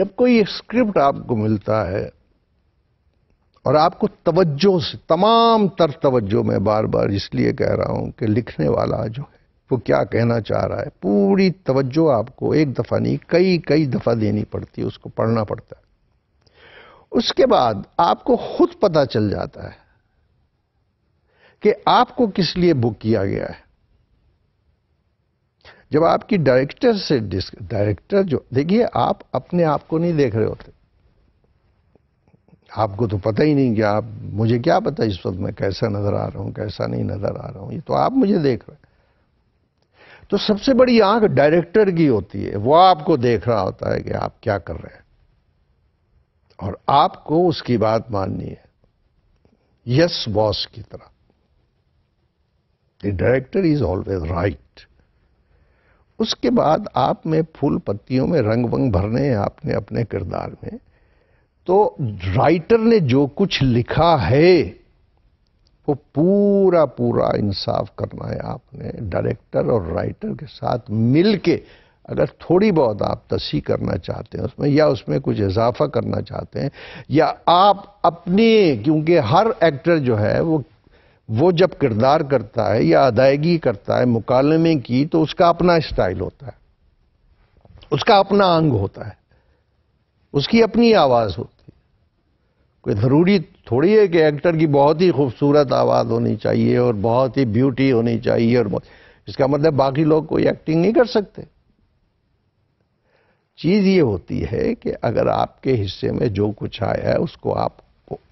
जब कोई स्क्रिप्ट आपको मिलता है और आपको तवज्जो से तमाम तर तवज्जो में बार बार इसलिए कह रहा हूं कि लिखने वाला जो है वो क्या कहना चाह रहा है पूरी तवज्जो आपको एक दफ़ा नहीं कई कई दफ़ा देनी पड़ती है उसको पढ़ना पड़ता है उसके बाद आपको खुद पता चल जाता है कि आपको किस लिए बुक किया गया है जब आपकी डायरेक्टर से डायरेक्टर जो देखिए आप अपने आप को नहीं देख रहे होते आपको तो पता ही नहीं कि आप मुझे क्या पता इस वक्त मैं कैसा नज़र आ रहा हूं कैसा नहीं नज़र आ रहा हूं ये तो आप मुझे देख रहे हैं तो सबसे बड़ी आंख डायरेक्टर की होती है वो आपको देख रहा होता है कि आप क्या कर रहे हैं और आपको उसकी बात माननी है यस बॉस की तरह the director is always right उसके बाद आप में फूल पत्तियों में रंग वंग भरने हैं आपने अपने किरदार में तो राइटर ने जो कुछ लिखा है वो पूरा पूरा इंसाफ करना है आपने डायरेक्टर और राइटर के साथ मिलके अगर थोड़ी बहुत आप तसी करना चाहते हैं उसमें या उसमें कुछ इजाफा करना चाहते हैं या आप अपने क्योंकि हर एक्टर जो है वो वो जब किरदार करता है या अदायगी करता है मुकालमे की तो उसका अपना स्टाइल होता है उसका अपना अंग होता है उसकी अपनी आवाज़ होती है कोई ज़रूरी थोड़ी है कि एक्टर की बहुत ही खूबसूरत आवाज़ होनी चाहिए और बहुत ही ब्यूटी होनी चाहिए और इसका मतलब बाकी लोग कोई एक्टिंग नहीं कर सकते चीज़ ये होती है कि अगर आपके हिस्से में जो कुछ आया है उसको आप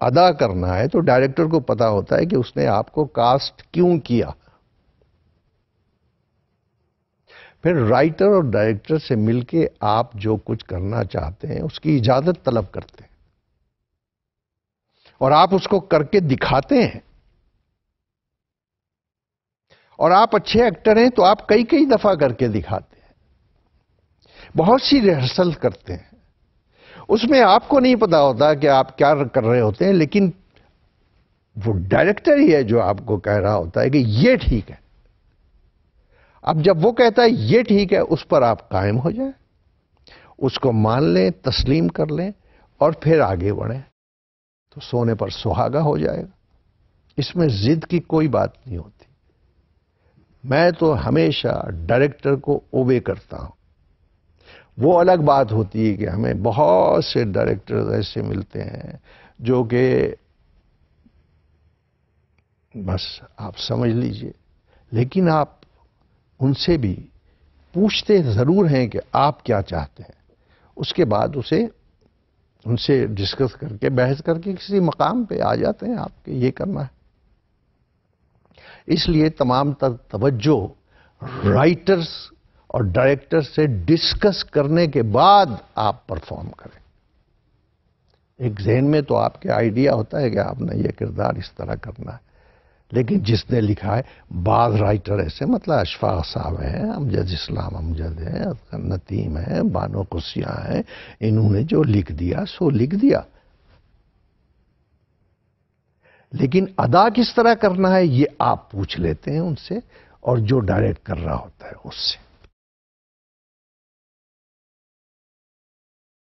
अदा करना है तो डायरेक्टर को पता होता है कि उसने आपको कास्ट क्यों किया फिर राइटर और डायरेक्टर से मिलके आप जो कुछ करना चाहते हैं उसकी इजाजत तलब करते हैं और आप उसको करके दिखाते हैं और आप अच्छे एक्टर हैं तो आप कई कई दफा करके दिखाते हैं बहुत सी रिहर्सल करते हैं उसमें आपको नहीं पता होता कि आप क्या कर रहे होते हैं लेकिन वो डायरेक्टर ही है जो आपको कह रहा होता है कि ये ठीक है अब जब वो कहता है ये ठीक है उस पर आप कायम हो जाए उसको मान लें तस्लीम कर लें और फिर आगे बढ़ें तो सोने पर सुहागा हो जाएगा इसमें जिद की कोई बात नहीं होती मैं तो हमेशा डायरेक्टर को ओबे करता हूं वो अलग बात होती है कि हमें बहुत से डायरेक्टर्स ऐसे मिलते हैं जो कि बस आप समझ लीजिए लेकिन आप उनसे भी पूछते ज़रूर हैं कि आप क्या चाहते हैं उसके बाद उसे उनसे डिस्कस करके बहस करके किसी मकाम पे आ जाते हैं आपके ये करना है इसलिए तमाम तर तवज्जो राइटर्स और डायरेक्टर से डिस्कस करने के बाद आप परफॉर्म करें एक जहन में तो आपके आइडिया होता है कि आपने ये किरदार इस तरह करना है लेकिन जिसने लिखा है बाद राइटर ऐसे मतलब अशफाक साहब हैं अमजद इस्लाम अमजद हैं नतीम हैं बानो खुशिया हैं इन्होंने जो लिख दिया सो लिख दिया लेकिन अदा किस तरह करना है ये आप पूछ लेते हैं उनसे और जो डायरेक्ट कर रहा होता है उससे